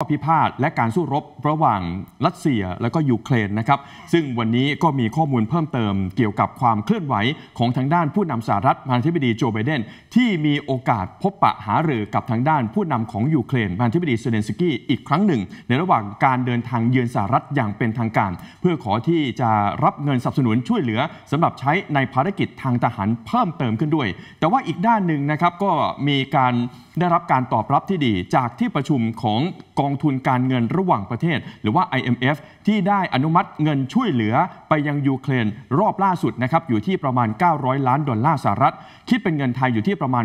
ข้อพิพาทและการสู้รบ ระหว่างรัสเซียและก็ยูเครนนะครับซึ่งวันนี้ก็มีข้อมูลเพิ่มเติมเกี่ยวกับความเคลื่อนไหวของทางด้านผู้นำสหรัฐประธานาธิบดีโจไบเดนที่มีโอกาสพบปะหารือกับทางด้านผู้นำของยูเครนประธานาธิบดีเซเลนสกี้อีกครั้งหนึ่ง ในระหว่างการเดินทางเยือนสหรัฐอย่างเป็นทางการ เพื่อขอที่จะรับเงินสนับสนุนช่วยเหลือสำหรับใช้ในภารกิจทางทหารเพิ่มเติมขึ้นด้วย แต่ว่าอีกด้านหนึ่งนะครับก็มีการได้รับการตอบรับที่ดีจากที่ประชุมของกององทุนการเงินระหว่างประเทศหรือว่า IMF ที่ได้อนุมัติเงินช่วยเหลือไปยังยูเครนรอบล่าสุดนะครับอยู่ที่ประมาณ 900 ล้านดอลลาร์สหรัฐ คิดเป็นเงินไทยอยู่ที่ประมาณ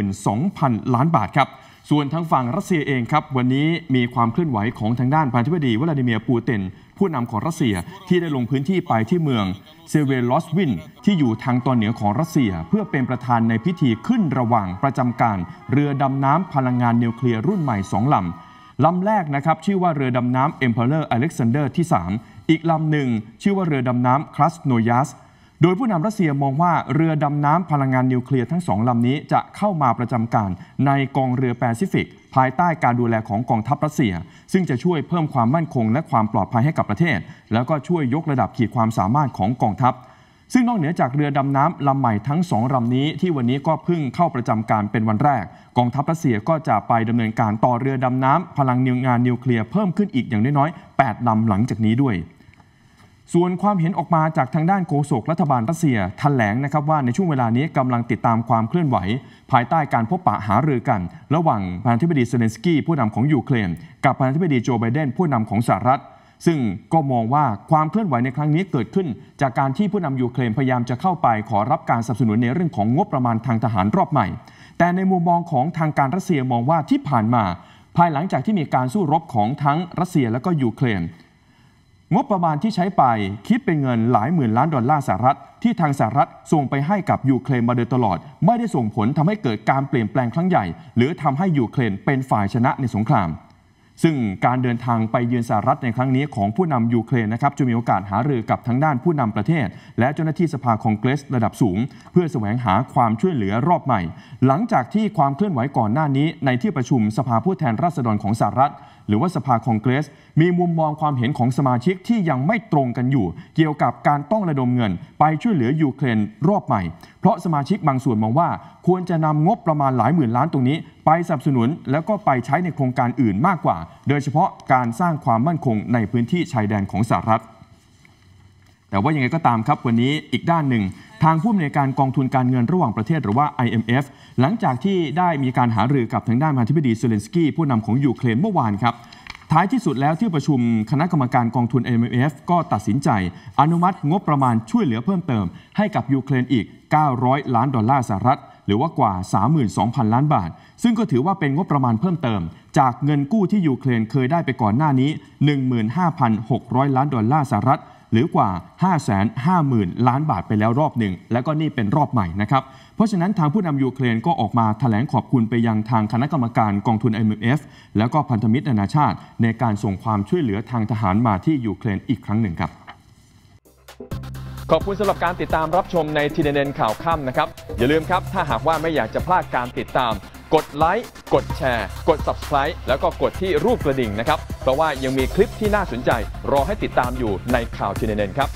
32,000 ล้านบาทครับ ส่วนทางฝั่งรัสเซียเองครับ วันนี้มีความเคลื่อนไหวของทางด้านพันธิบดีวลาดิเมียร์ปูตินผู้นำของรัสเซียที่ได้ลงพื้นที่ไปที่เมืองเซเวลอสวินที่อยู่ทางตอนเหนือของรัสเซีย เพื่อเป็นประธานในพิธีขึ้นระหว่างประจำการ เรือดำน้ำพลังงานนิวเคลียร์รุ่นใหม่สองลำลำแรกนะครับ ชื่อว่าเรือดำน้ำ Emperor Alexander ที่ 3 อีกลำหนึ่ง ชื่อว่าเรือดำน้ำคลัสโนยัส โดยผู้นำรัสเซียมองว่าเรือดำน้ำพลังงานนิวเคลียร์ทั้งสองลำนี้จะเข้ามาประจำการในกองเรือแปซิฟิก ภายใต้การดูแลของกองทัพรัสเซีย ซึ่งจะช่วยเพิ่มความมั่นคงและความปลอดภัยให้กับประเทศ แล้วก็ช่วยยกระดับขีดความสามารถของกองทัพซึ่งนอกเหนือจากเรือดำน้ำลำใหม่ทั้งสองลำนี้ที่วันนี้ก็เพิ่งเข้าประจำการเป็นวันแรก กองทัพรัสเซียก็จะไปดำเนินการต่อเรือดำน้ำพลังนิวงานนิวเคลียร์เพิ่มขึ้นอีกอย่างน้อยๆ8ลำหลังจากนี้ด้วย ส่วนความเห็นออกมาจากทางด้านโกโษก รัฐบาลรัสเซียแถลงนะครับว่าในช่วงเวลานี้กำลังติดตามความเคลื่อนไหว ภายใต้การพบปะหารือกัน ระหว่างประธานาธิบดีเซเลนสกี้ผู้นำของยูเครนกับประธานาธิบดีโจไบเดนผู้นำของสหรัฐซึ่งก็มองว่าความเคลื่อนไหวในครั้งนี้เกิดขึ้น จากการที่ผู้นำยูเครนพยายามจะเข้าไปขอรับการสนับสนุนในเรื่องของงบประมาณทางทหารรอบใหม่ แต่ในมุมมองของทางการรัสเซียมองว่าที่ผ่านมา ภายหลังจากที่มีการสู้รบของทั้งรัสเซีย และก็ยูเครนงบประมาณที่ใช้ไปคิดเป็นเงินหลายหมื่นล้านดอลลาร์สหรัฐ ที่ทางสหรัฐส่งไปให้กับยูเครนมาโดยตลอด ไม่ได้ส่งผลทำให้เกิดการเปลี่ยนแปลงครั้งใหญ่ หรือทำให้ยูเครนเป็นฝ่ายชนะในสงครามซึ่งการเดินทางไปเยือนสหรัฐในครั้งนี้ของผู้นำยูเครนนะครับจะมีโอกาสหารือกับทั้งด้านผู้นำประเทศ และเจ้าหน้าที่สภาคองเกรสระดับสูง เพื่อแสวงหาความช่วยเหลือรอบใหม่ หลังจากที่ความเคลื่อนไหวก่อนหน้านี้ในที่ประชุมสภาผู้แทนราษฎรของสหรัฐหรือว่า สภาคองเกรสมีมุมมองความเห็นของสมาชิกที่ยังไม่ตรงกันอยู่ เกี่ยวกับการต้องระดมเงิน ไปช่วยเหลือยูเครนรอบใหม่ เพราะสมาชิกบางส่วนมองว่าควรจะนำงบประมาณหลายหมื่นล้านตรงนี้ไปสนับสนุนแล้วก็ไปใช้ในโครงการอื่นมากกว่า โดยเฉพาะการสร้างความมั่นคงในพื้นที่ชายแดนของสหรัฐแต่ว่ายังไงก็ตามครับวันนี้อีกด้านหนึ่งทางผู้อำนวยการกองทุนการเงินระหว่างประเทศหรือว่า IMF หลังจากที่ได้มีการหารือกับทางด้านประธานาธิบดีเซเลนสกี้ผู้นำของยูเครนเมื่อวานครับ ท้ายที่สุดแล้วที่ประชุมคณะกรรมการกองทุน IMF ก็ตัดสินใจอนุมัติงบประมาณช่วยเหลือเพิ่มเติมให้กับยูเครนอีก 900 ล้านดอลลาร์สหรัฐ หรือว่ากว่า 32,000 ล้านบาท ซึ่งก็ถือว่าเป็นงบประมาณเพิ่มเติม จากเงินกู้ที่ยูเครนเคยได้ไปก่อนหน้านี้ 15,600 ล้านดอลลาร์สหรัฐหรือกว่า 550,000 ล้านบาทไปแล้วรอบหนึ่ง และก็นี่เป็นรอบใหม่นะครับ เพราะฉะนั้นทางผู้นำยูเครนก็ออกมาถแถลงขอบคุณไปยังทางคณะกรรมการกองทุน IMF แล้วก็พันธมิตรนานาชาติในการส่งความช่วยเหลือทางทหารมาที่ยูเครนอีกครั้งหนึ่งครับ ขอบคุณสำหรับการติดตามรับชมในทีเด็นข่าวค่ำนะครับ อย่าลืมครับ ถ้าหากว่าไม่อยากจะพลาดการติดตามกดไลค์ กดแชร์ กด Subscribe แล้วก็กดที่รูปกระดิ่งนะครับ เพราะว่ายังมีคลิปที่น่าสนใจ รอให้ติดตามอยู่ในข่าวทีเด่นครับ